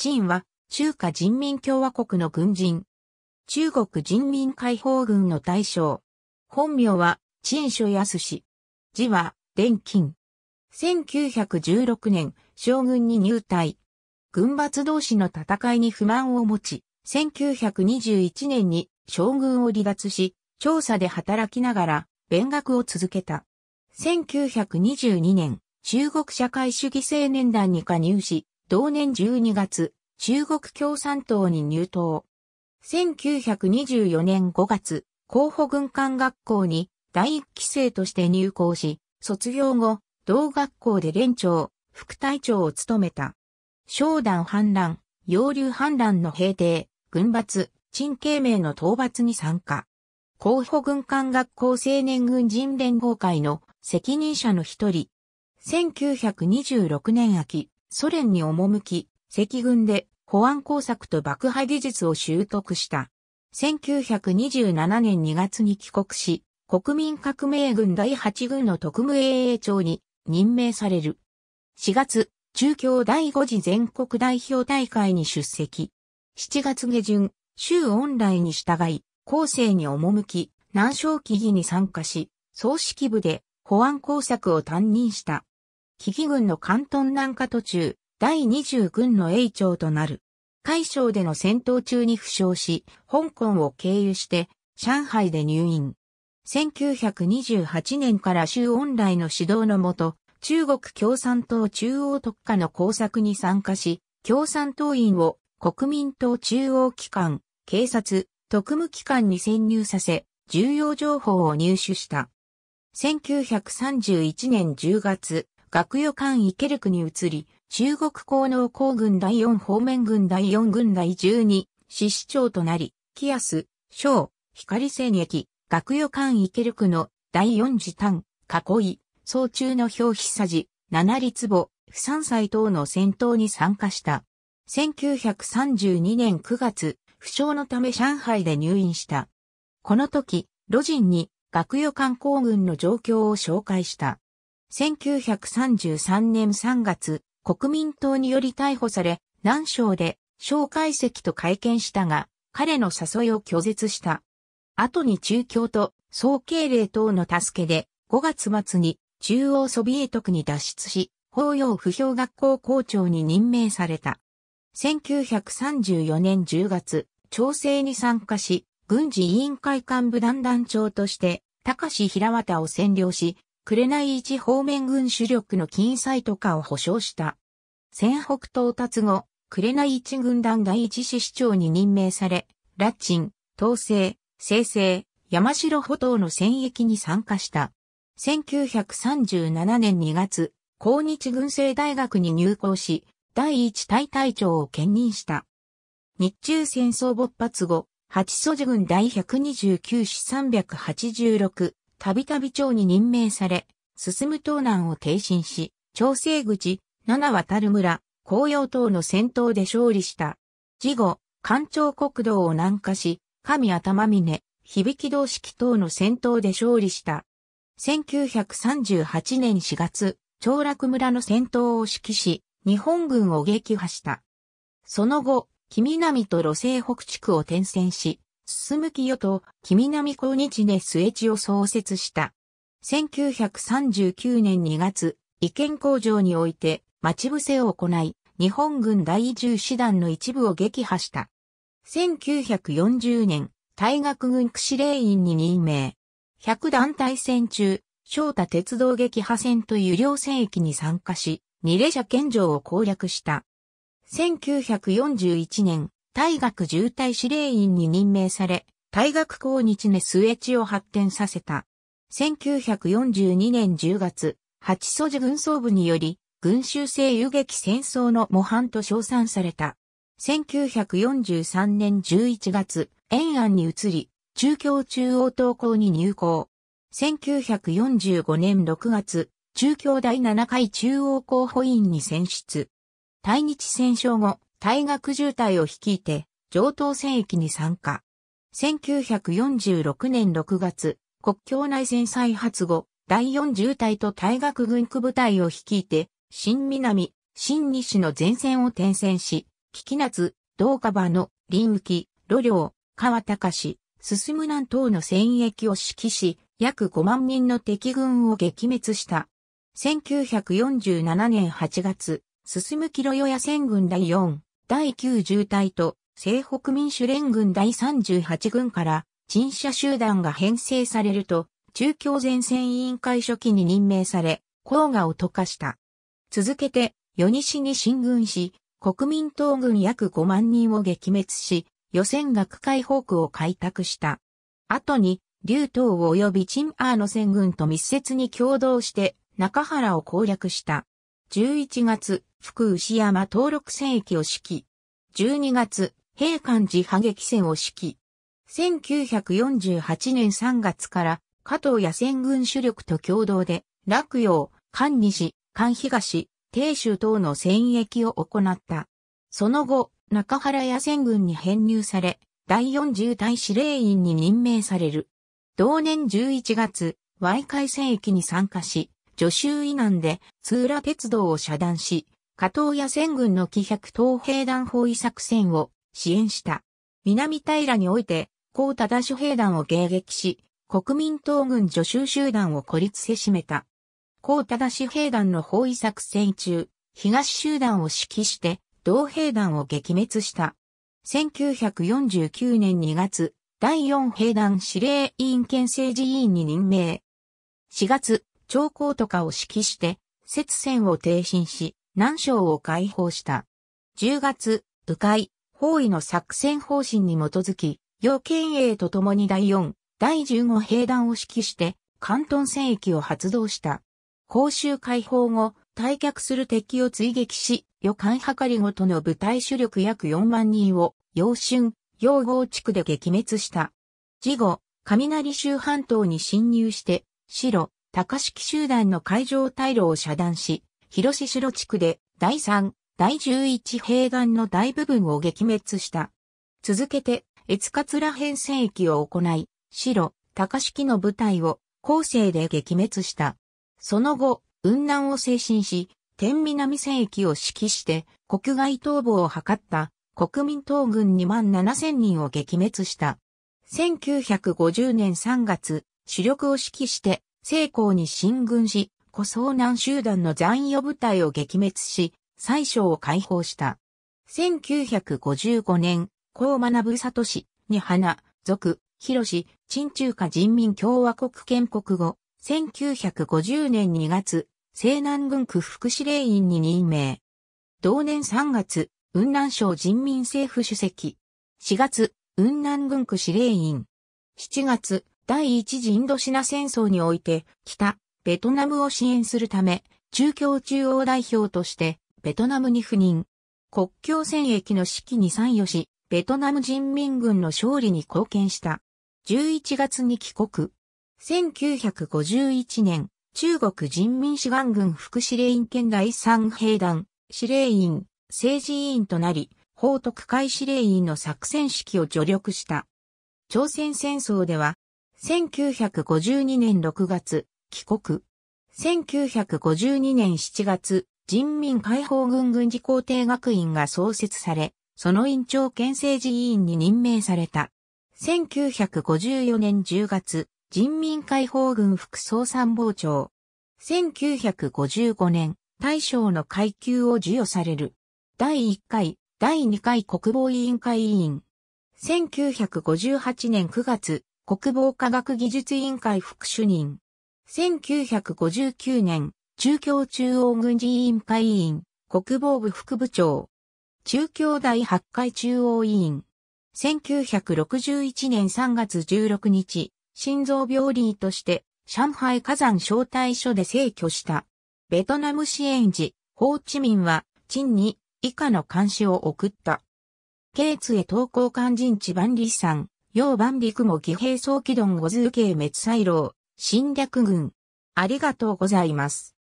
陳は中華人民共和国の軍人。中国人民解放軍の大将。本名は陳書康氏。字は伝金。1916年、将軍に入隊。軍閥同士の戦いに不満を持ち、1921年に将軍を離脱し、調査で働きながら、勉学を続けた。1922年、中国社会主義青年団に加入し、同年12月、中国共産党に入党。1924年5月、候補軍艦学校に第一期生として入校し、卒業後、同学校で連長、副隊長を務めた。商団反乱、洋流反乱の平定、軍閥、陳慶明の討伐に参加。候補軍艦学校青年軍人連合会の責任者の一人。1926年秋、ソ連に赴き、赤軍で保安工作と爆破技術を習得した。1927年2月に帰国し、国民革命軍第8軍の特務衛衛長に任命される。4月、中京第5次全国代表大会に出席。7月下旬、州恩来に従い、後世に赴き、南昌起義に参加し、総指揮部で保安工作を担任した。紀義軍の関東南下途中、第20軍の栄長となる。海省での戦闘中に負傷し、香港を経由して、上海で入院。1928年から周恩来の指導のもと、中国共産党中央特化の工作に参加し、共産党員を国民党中央機関、警察、特務機関に潜入させ、重要情報を入手した。1931年10月、学予艦イケルクに移り、中国工能工軍第4方面軍第4軍第12、支市長となり、キアス、小、光戦役、学予艦イケルクの第4次単、囲い、総中の表皮さじ、七立坪、不参祭等の戦闘に参加した。1932年9月、負傷のため上海で入院した。この時、路人に学予艦工軍の状況を紹介した。1933年3月、国民党により逮捕され、南省で、蒋介石と会見したが、彼の誘いを拒絶した。後に中共と総経礼等の助けで、5月末に中央ソビエト区に脱出し、法要不評学校校長に任命された。1934年10月、調整に参加し、軍事委員会幹部団団長として、高志平綿を占領し、クレナイ一方面軍主力の金彩とかを保証した。戦北到達後、クレナイ一軍団第一師市長に任命され、ラッチン、統制、西西、山城歩道の戦役に参加した。1937年2月、抗日軍政大学に入校し、第一隊隊長を兼任した。日中戦争勃発後、八祖寺軍第129師386、たびたび長に任命され、進む東南を挺進し、調整口、七渡る村、紅葉等の戦闘で勝利した。事後、官庁国道を南下し、神頭峰、響同式等の戦闘で勝利した。1938年4月、長楽村の戦闘を指揮し、日本軍を撃破した。その後、木南と路西北地区を転戦し、進清と君南高日根末地を創設した。1939年2月、意見工場において待ち伏せを行い、日本軍第10師団の一部を撃破した。1940年、大学軍区司令員に任命。100団体戦中、翔太鉄道撃破戦という両戦役に参加し、二列車県城を攻略した。1941年、大学渋滞司令員に任命され、大学校日ネスエチを発展させた。1942年10月、八祖寺軍総部により、群衆性遊撃戦争の模範と称賛された。1943年11月、延安に移り、中共中央東校に入校。1945年6月、中共第7回中央候補委員に選出。対日戦勝後、大学渋滞を率いて、上東戦役に参加。1946年6月、国境内戦再発後、第4渋滞と大学軍区部隊を率いて、新南、新西の前線を転戦し、危機夏、道下場の、林浮、路領、川高市、進む南東の戦役を指揮し、約5万人の敵軍を撃滅した。1947年8月、進むキロヨヤ戦軍第4、第9重隊と西北民主連軍第38軍から陳謝集団が編成されると、中共前線委員会初期に任命され、黄河を溶かした。続けて、与西に進軍し、国民党軍約5万人を撃滅し、予選学ホークを開拓した。後に、劉東及び陳ーの戦軍と密接に共同して、中原を攻略した。11月、福牛山登録戦役を指揮。12月、平漢寺反撃戦を指揮。1948年3月から、加藤野戦軍主力と共同で、洛陽、漢西、漢東、鄭州等の戦役を行った。その後、中原野戦軍に編入され、第40隊司令員に任命される。同年11月、Y 海戦役に参加し、助州以南で通羅鉄道を遮断し、加藤屋戦軍の気百等兵団包囲作戦を支援した。南平において、高忠諸兵団を迎撃し、国民党軍助州集団を孤立せしめた。高忠志兵団の包囲作戦中、東集団を指揮して、同兵団を撃滅した。1949年2月、第4兵団司令委員県政治委員に任命。4月、長江とかを指揮して、節戦を停進し、南省を解放した。10月、迂回、包囲の作戦方針に基づき、要県営と共に第4、第15兵団を指揮して、関東戦域を発動した。公衆解放後、退却する敵を追撃し、予感計りごとの部隊主力約4万人を、陽春、陽号地区で撃滅した。事後、雷州半島に侵入して、白、高敷集団の海上退路を遮断し、広瀬城地区で第3、第11平岸の大部分を撃滅した。続けて、越ら辺戦役を行い、白、高敷の部隊を後世で撃滅した。その後、雲南を精神し、天南戦役を指揮して、国外逃亡を図った国民党軍2万7千人を撃滅した。1950年3月、主力を指揮して成功に進軍し、古遭難集団の残余部隊を撃滅し、最小を解放した。1955年、こう学ぶ里氏、に花、族、広氏、陳中華人民共和国建国後、1950年2月、西南軍区副司令員に任命。同年3月、雲南省人民政府主席。4月、雲南軍区司令員。7月、第一次インドシナ戦争において、北、ベトナムを支援するため、中共中央代表として、ベトナムに赴任。国境戦役の指揮に参与し、ベトナム人民軍の勝利に貢献した。11月に帰国。1951年、中国人民志願軍副司令員兼第三兵団、司令員、政治委員となり、報徳会司令員の作戦指揮を助力した。朝鮮戦争では、1952年6月、帰国。1952年7月、人民解放軍軍事工程学院が創設され、その院長県政治委員に任命された。1954年10月、人民解放軍副総参謀長。1955年、大将の階級を授与される。第1回、第2回国防委員会委員。1958年9月、国防科学技術委員会副主任。1959年、中共中央軍事委員会委員、国防部副部長。中共第八回中央委員。1961年3月16日、心臓病理医として、上海火山招待所で逝去した。ベトナム支援時、ホーチミンは、チンに以下の監視を送った。ケーツへ投稿肝心地万里山、楊万陸も騎兵総機動五通慶滅西楼、侵略軍。ありがとうございます。